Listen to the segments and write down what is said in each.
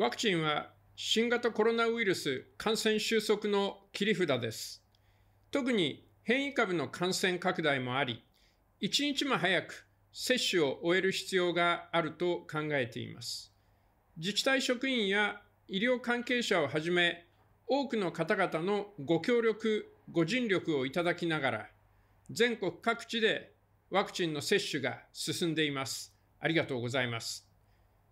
ワクチンは新型コロナウイルス感染収束の切り札です。特に変異株の感染拡大もあり、一日も早く接種を終える必要があると考えています。自治体職員や医療関係者をはじめ、多くの方々のご協力、ご尽力をいただきながら、全国各地でワクチンの接種が進んでいます。ありがとうございます。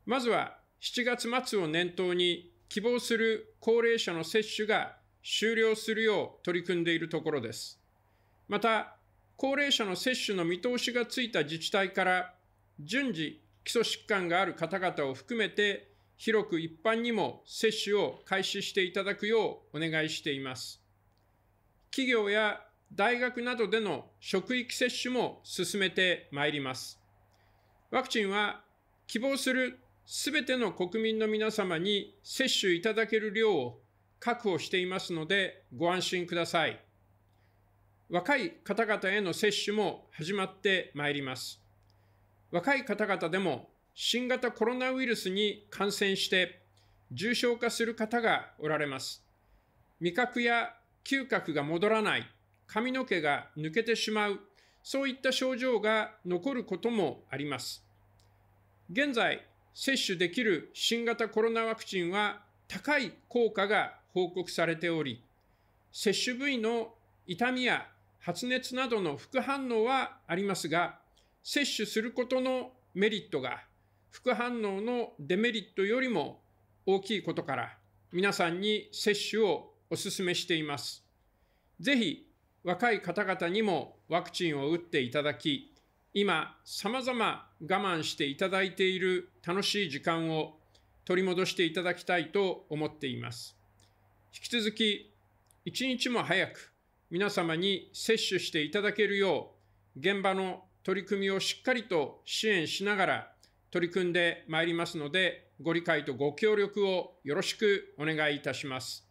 まずは7月末を念頭に希望する高齢者の接種が終了するよう取り組んでいるところです。また、高齢者の接種の見通しがついた自治体から、順次、基礎疾患がある方々を含めて、広く一般にも接種を開始していただくようお願いしています。企業や大学などでの職域接種も進めてまいります。ワクチンは希望するすべての国民の皆様に接種いただける量を確保していますのでご安心ください。若い方々への接種も始まってまいります。若い方々でも新型コロナウイルスに感染して重症化する方がおられます。味覚や嗅覚が戻らない、髪の毛が抜けてしまう、そういった症状が残ることもあります。現在、接種できる新型コロナワクチンは高い効果が報告されており、接種部位の痛みや発熱などの副反応はありますが、接種することのメリットが副反応のデメリットよりも大きいことから、皆さんに接種をお勧めしています。ぜひ、若い方々にもワクチンを打っていただき、今、様々我慢していただいている楽しい時間を取り戻していただきたいと思っています。引き続き、一日も早く皆様に接種していただけるよう、現場の取り組みをしっかりと支援しながら取り組んでまいりますので、ご理解とご協力をよろしくお願いいたします。